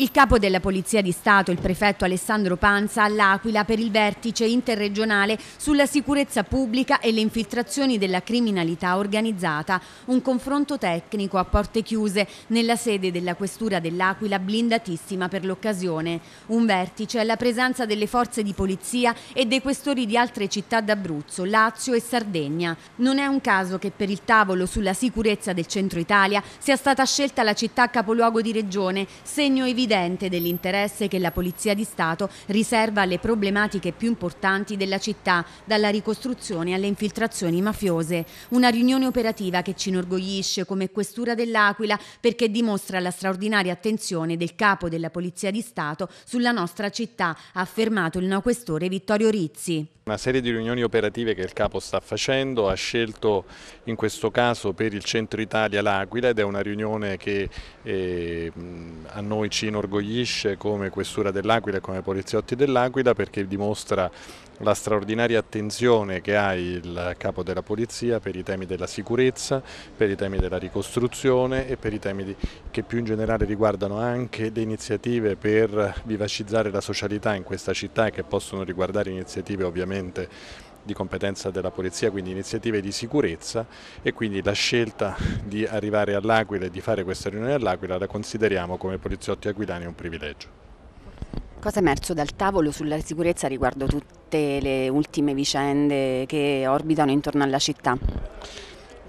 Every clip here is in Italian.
Il capo della Polizia di Stato, il prefetto Alessandro Panza, all'Aquila per il vertice interregionale sulla sicurezza pubblica e le infiltrazioni della criminalità organizzata. Un confronto tecnico a porte chiuse nella sede della Questura dell'Aquila blindatissima per l'occasione. Un vertice alla presenza delle forze di polizia e dei questori di altre città d'Abruzzo, Lazio e Sardegna. Non è un caso che per il tavolo sulla sicurezza del centro Italia sia stata scelta la città capoluogo di regione, segno evidente evidente dell'interesse che la Polizia di Stato riserva alle problematiche più importanti della città, dalla ricostruzione alle infiltrazioni mafiose. Una riunione operativa che ci inorgoglisce come Questura dell'Aquila perché dimostra la straordinaria attenzione del capo della Polizia di Stato sulla nostra città, ha affermato il no questore Vittorio Rizzi. Una serie di riunioni operative che il capo sta facendo, ha scelto in questo caso per il centro Italia l'Aquila ed è una riunione che eh, a noi ci inorgoglisce come questura dell'Aquila e come poliziotti dell'Aquila perché dimostra la straordinaria attenzione che ha il capo della polizia per i temi della sicurezza, per i temi della ricostruzione e per i temi di, che più in generale riguardano anche le iniziative per vivacizzare la socialità in questa città e che possono riguardare iniziative ovviamente sicuramente di competenza della polizia, quindi iniziative di sicurezza e quindi la scelta di arrivare all'Aquila e di fare questa riunione all'Aquila la consideriamo come poliziotti aquilani un privilegio. Cosa è emerso dal tavolo sulla sicurezza riguardo tutte le ultime vicende che orbitano intorno alla città?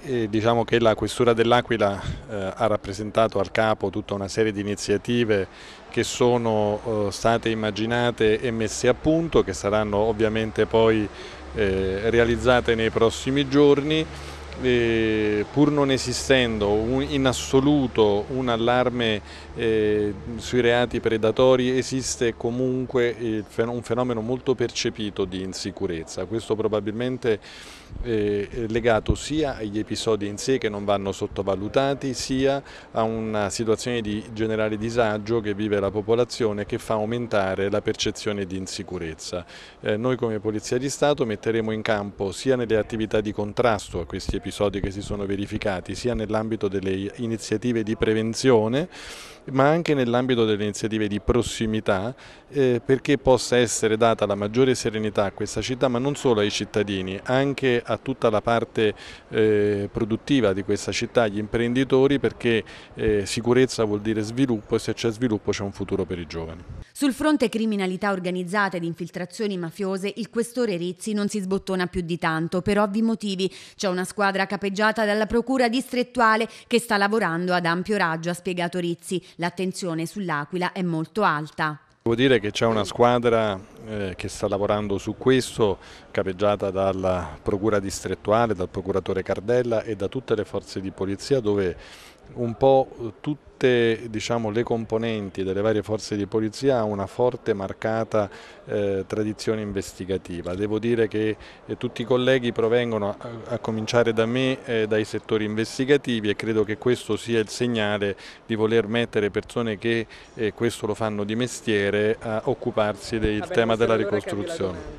E diciamo che la Questura dell'Aquila eh, ha rappresentato al capo tutta una serie di iniziative che sono eh, state immaginate e messe a punto, che saranno ovviamente poi eh, realizzate nei prossimi giorni eh, pur non esistendo un, in assoluto un allarme eh, sui reati predatori esiste comunque fen un fenomeno molto percepito di insicurezza, questo probabilmente eh, è legato sia agli episodi in sé che non vanno sottovalutati sia a una situazione di generale disagio che vive la popolazione che fa aumentare la percezione di insicurezza. Eh, noi come Polizia di Stato metteremo in campo sia nelle attività di contrasto a questi episodi episodi che si sono verificati sia nell'ambito delle iniziative di prevenzione ma anche nell'ambito delle iniziative di prossimità eh, perché possa essere data la maggiore serenità a questa città ma non solo ai cittadini, anche a tutta la parte eh, produttiva di questa città, agli imprenditori perché eh, sicurezza vuol dire sviluppo e se c'è sviluppo c'è un futuro per i giovani. Sul fronte criminalità organizzata ed infiltrazioni mafiose il questore Rizzi non si sbottona più di tanto per ovvi motivi, c'è una squadra capeggiata dalla procura distrettuale che sta lavorando ad ampio raggio, ha spiegato Rizzi l'attenzione sull'Aquila è molto alta. Devo dire che c'è una squadra eh, che sta lavorando su questo, capeggiata dalla Procura distrettuale, dal Procuratore Cardella e da tutte le forze di polizia, dove un po' tutti tutte diciamo, le componenti delle varie forze di polizia ha una forte marcata eh, tradizione investigativa. Devo dire che eh, tutti i colleghi provengono a, a cominciare da me eh, dai settori investigativi e credo che questo sia il segnale di voler mettere persone che eh, questo lo fanno di mestiere a occuparsi del Vabbè, tema della ricostruzione.